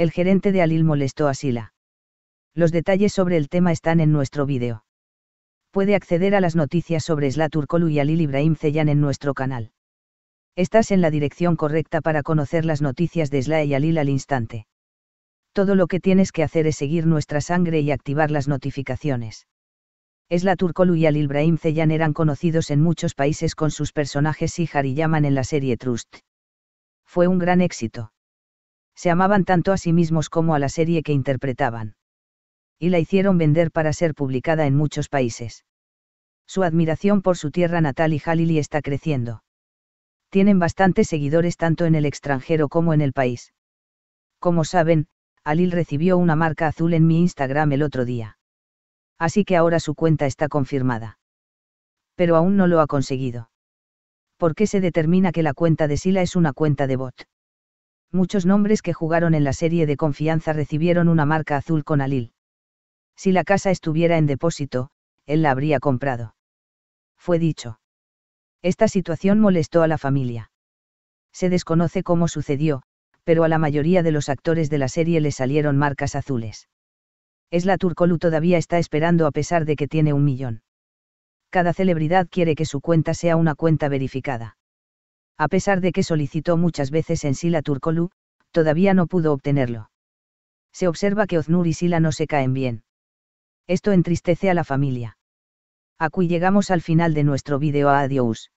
el gerente de Alil molestó a Sila. Los detalles sobre el tema están en nuestro vídeo. Puede acceder a las noticias sobre Sla Turkolu y Alil Ibrahim Zeyan en nuestro canal. Estás en la dirección correcta para conocer las noticias de Sla y Alil al instante. Todo lo que tienes que hacer es seguir nuestra sangre y activar las notificaciones. Sla Turkolu y Alil Ibrahim Zeyan eran conocidos en muchos países con sus personajes y Yaman en la serie Trust. Fue un gran éxito se amaban tanto a sí mismos como a la serie que interpretaban. Y la hicieron vender para ser publicada en muchos países. Su admiración por su tierra natal y Halili está creciendo. Tienen bastantes seguidores tanto en el extranjero como en el país. Como saben, Alil recibió una marca azul en mi Instagram el otro día. Así que ahora su cuenta está confirmada. Pero aún no lo ha conseguido. ¿Por qué se determina que la cuenta de Sila es una cuenta de bot? muchos nombres que jugaron en la serie de confianza recibieron una marca azul con Alil. Si la casa estuviera en depósito, él la habría comprado. Fue dicho. Esta situación molestó a la familia. Se desconoce cómo sucedió, pero a la mayoría de los actores de la serie le salieron marcas azules. Esla Turcolu todavía está esperando a pesar de que tiene un millón. Cada celebridad quiere que su cuenta sea una cuenta verificada a pesar de que solicitó muchas veces en Sila Turcolu, todavía no pudo obtenerlo. Se observa que Oznur y Sila no se caen bien. Esto entristece a la familia. Aquí llegamos al final de nuestro video. Adiós.